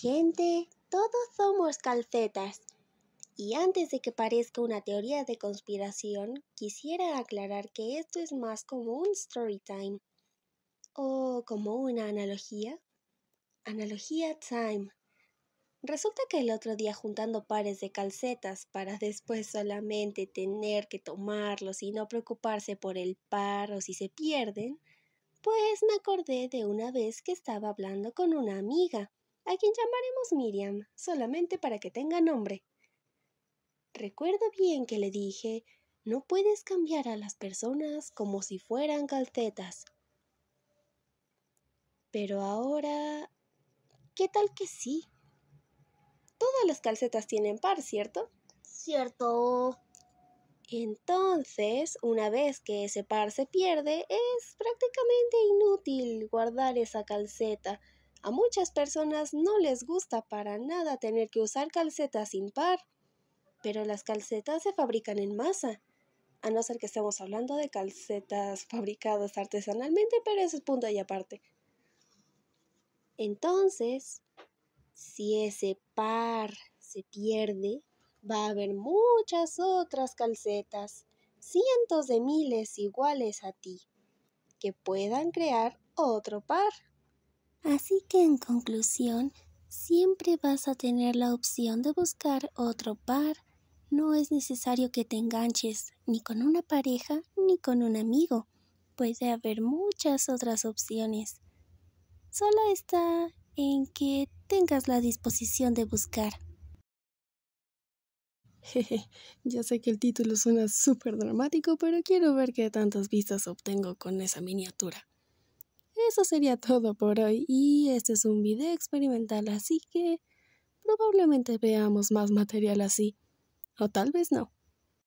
Gente, todos somos calcetas. Y antes de que parezca una teoría de conspiración, quisiera aclarar que esto es más como un story time. O como una analogía. Analogía time. Resulta que el otro día juntando pares de calcetas para después solamente tener que tomarlos y no preocuparse por el par o si se pierden, pues me acordé de una vez que estaba hablando con una amiga a quien llamaremos Miriam, solamente para que tenga nombre. Recuerdo bien que le dije, no puedes cambiar a las personas como si fueran calcetas. Pero ahora... ¿Qué tal que sí? Todas las calcetas tienen par, ¿cierto? Cierto. Entonces, una vez que ese par se pierde, es prácticamente inútil guardar esa calceta a muchas personas no les gusta para nada tener que usar calcetas sin par, pero las calcetas se fabrican en masa, a no ser que estemos hablando de calcetas fabricadas artesanalmente, pero ese es punto y aparte. Entonces, si ese par se pierde, va a haber muchas otras calcetas, cientos de miles iguales a ti, que puedan crear otro par. Así que en conclusión, siempre vas a tener la opción de buscar otro par. No es necesario que te enganches ni con una pareja ni con un amigo. Puede haber muchas otras opciones. Solo está en que tengas la disposición de buscar. Jeje, ya sé que el título suena súper dramático, pero quiero ver qué tantas vistas obtengo con esa miniatura eso sería todo por hoy y este es un video experimental, así que probablemente veamos más material así. O tal vez no.